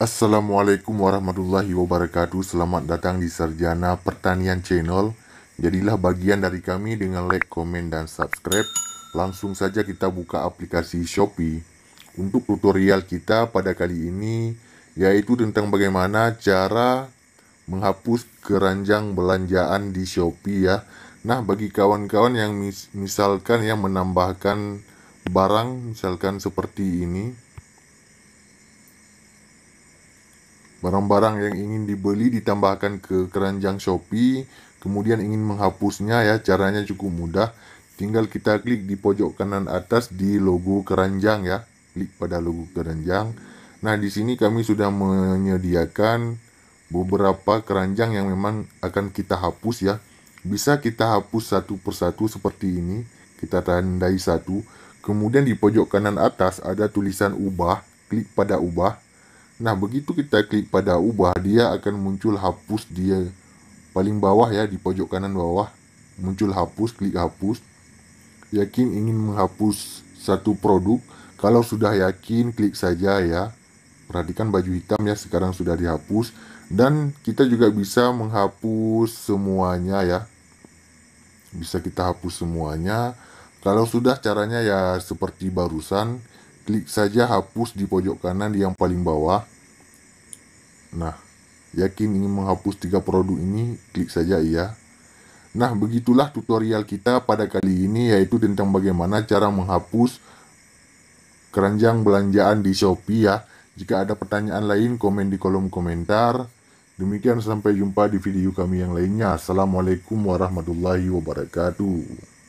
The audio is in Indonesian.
Assalamualaikum warahmatullahi wabarakatuh Selamat datang di Sarjana Pertanian Channel Jadilah bagian dari kami dengan like, komen, dan subscribe Langsung saja kita buka aplikasi Shopee Untuk tutorial kita pada kali ini Yaitu tentang bagaimana cara menghapus keranjang belanjaan di Shopee ya Nah bagi kawan-kawan yang mis misalkan yang menambahkan barang Misalkan seperti ini barang-barang yang ingin dibeli ditambahkan ke keranjang Shopee, kemudian ingin menghapusnya ya, caranya cukup mudah. Tinggal kita klik di pojok kanan atas di logo keranjang ya, klik pada logo keranjang. Nah, di sini kami sudah menyediakan beberapa keranjang yang memang akan kita hapus ya. Bisa kita hapus satu persatu seperti ini, kita tandai satu. Kemudian di pojok kanan atas ada tulisan ubah, klik pada ubah Nah, begitu kita klik pada ubah, dia akan muncul hapus dia paling bawah ya di pojok kanan bawah muncul hapus, klik hapus. Yakin ingin menghapus satu produk, kalau sudah yakin klik saja ya. Perhatikan baju hitam ya sekarang sudah dihapus dan kita juga bisa menghapus semuanya ya. Bisa kita hapus semuanya. Kalau sudah caranya ya seperti barusan Klik saja hapus di pojok kanan yang paling bawah. Nah, yakin ingin menghapus tiga produk ini, klik saja iya. Nah, begitulah tutorial kita pada kali ini yaitu tentang bagaimana cara menghapus keranjang belanjaan di Shopee ya. Jika ada pertanyaan lain, komen di kolom komentar. Demikian sampai jumpa di video kami yang lainnya. Assalamualaikum warahmatullahi wabarakatuh.